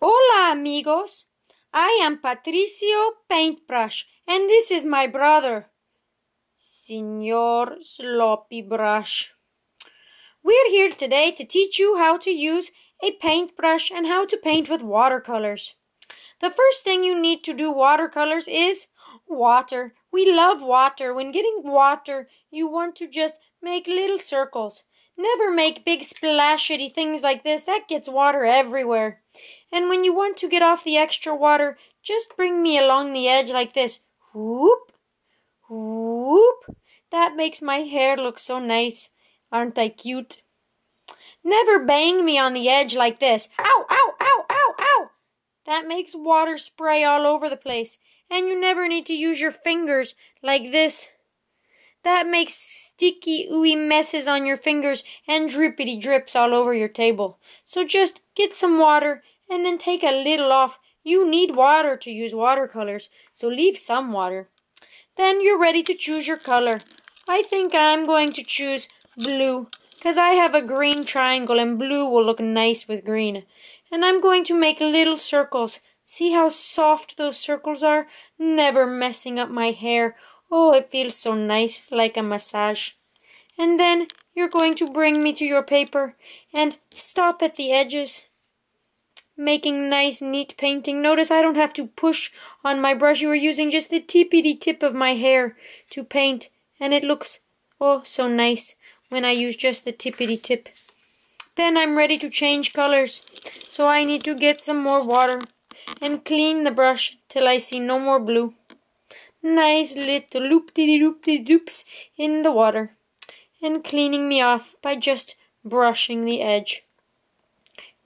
Hola amigos, I am Patricio Paintbrush and this is my brother, Senor Sloppy Brush. We're here today to teach you how to use a paintbrush and how to paint with watercolors. The first thing you need to do watercolors is water. We love water. When getting water, you want to just make little circles. Never make big splashity things like this. That gets water everywhere. And when you want to get off the extra water, just bring me along the edge like this. Whoop, whoop. That makes my hair look so nice. Aren't I cute? Never bang me on the edge like this. Ow, ow, ow, ow, ow. That makes water spray all over the place. And you never need to use your fingers like this that makes sticky, ooey messes on your fingers and drippity drips all over your table. So just get some water and then take a little off. You need water to use watercolors, so leave some water. Then you're ready to choose your color. I think I'm going to choose blue because I have a green triangle and blue will look nice with green. And I'm going to make little circles. See how soft those circles are? Never messing up my hair Oh, it feels so nice, like a massage. And then you're going to bring me to your paper and stop at the edges, making nice, neat painting. Notice I don't have to push on my brush. You are using just the tippity tip of my hair to paint, and it looks oh so nice when I use just the tippity tip. Then I'm ready to change colors, so I need to get some more water and clean the brush till I see no more blue nice little loop de loop, de doops in the water and cleaning me off by just brushing the edge.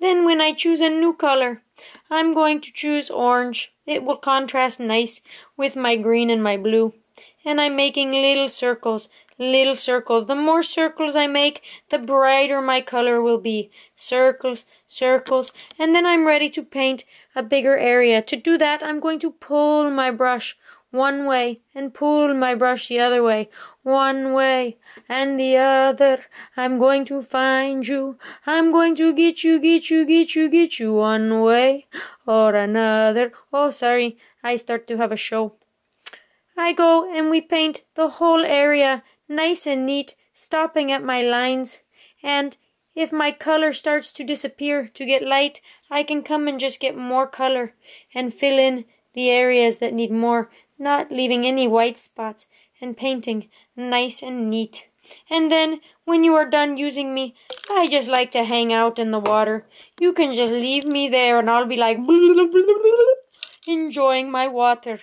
Then when I choose a new color, I'm going to choose orange. It will contrast nice with my green and my blue. And I'm making little circles, little circles. The more circles I make, the brighter my color will be. Circles, circles, and then I'm ready to paint a bigger area. To do that, I'm going to pull my brush one way, and pull my brush the other way, one way and the other. I'm going to find you, I'm going to get you, get you, get you, get you, one way or another. Oh, sorry, I start to have a show. I go and we paint the whole area nice and neat, stopping at my lines, and if my color starts to disappear to get light, I can come and just get more color and fill in the areas that need more not leaving any white spots, and painting nice and neat. And then, when you are done using me, I just like to hang out in the water. You can just leave me there, and I'll be like, enjoying my water.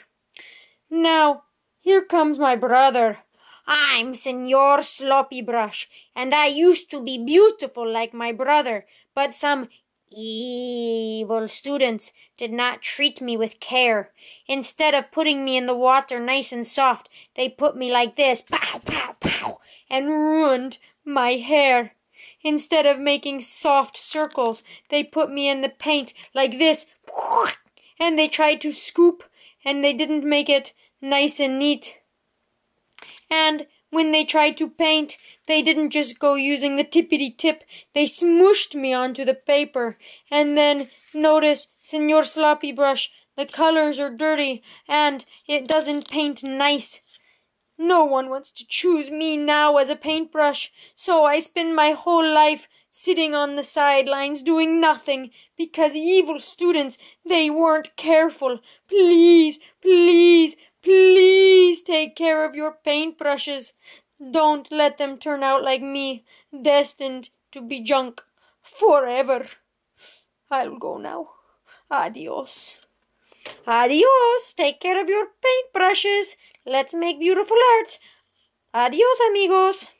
Now, here comes my brother. I'm Senor Sloppy Brush, and I used to be beautiful like my brother, but some evil students did not treat me with care. Instead of putting me in the water nice and soft, they put me like this, pow, pow, pow, and ruined my hair. Instead of making soft circles, they put me in the paint like this, and they tried to scoop, and they didn't make it nice and neat. And when they tried to paint, they didn't just go using the tippity tip, they smooshed me onto the paper. And then, notice, Senor Sloppy Brush, the colors are dirty and it doesn't paint nice. No one wants to choose me now as a paintbrush, so I spend my whole life sitting on the sidelines doing nothing because evil students, they weren't careful. Please, please, Please take care of your paintbrushes. Don't let them turn out like me, destined to be junk forever. I'll go now. Adios. Adios. Take care of your paintbrushes. Let's make beautiful art. Adios, amigos.